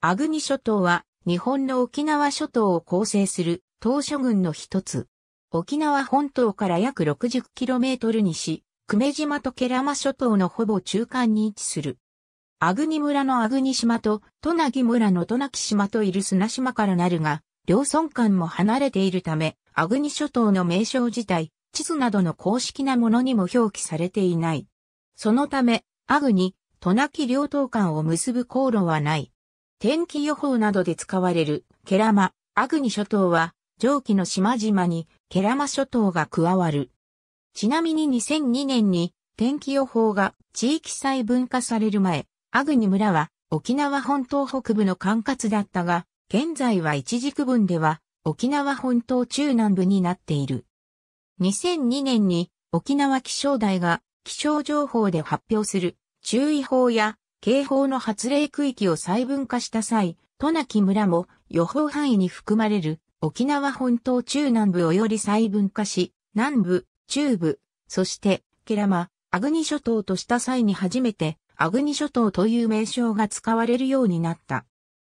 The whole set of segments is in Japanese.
アグニ諸島は日本の沖縄諸島を構成する島諸群の一つ。沖縄本島から約 60km 西、久米島とケラマ諸島のほぼ中間に位置する。アグニ村のアグニ島と、渡名木村の渡名木島といる砂島からなるが、両村間も離れているため、アグニ諸島の名称自体、地図などの公式なものにも表記されていない。そのため、アグニ、渡名木両島間を結ぶ航路はない。天気予報などで使われるケラマ、アグニ諸島は上記の島々にケラマ諸島が加わる。ちなみに2002年に天気予報が地域細分化される前、アグニ村は沖縄本島北部の管轄だったが、現在は一軸分では沖縄本島中南部になっている。2002年に沖縄気象台が気象情報で発表する注意報や警報の発令区域を細分化した際、渡名喜村も予報範囲に含まれる沖縄本島中南部をより細分化し、南部、中部、そして、ケラマ、アグニ諸島とした際に初めて、アグニ諸島という名称が使われるようになった。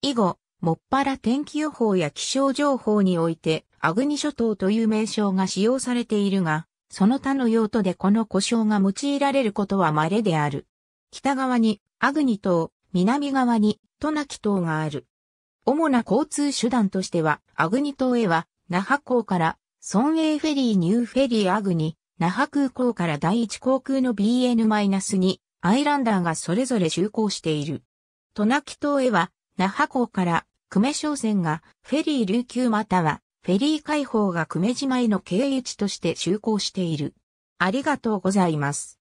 以後、もっぱら天気予報や気象情報において、アグニ諸島という名称が使用されているが、その他の用途でこの故障が用いられることは稀である。北側にアグニ島、南側にトナキ島がある。主な交通手段としては、アグニ島へは、那覇港から、村営フェリーニューフェリーアグニ、那覇空港から第一航空の BN-2、アイランダーがそれぞれ就航している。トナキ島へは、那覇港から、久米商船が、フェリー琉球または、フェリー開放が久米島への経由地として就航している。ありがとうございます。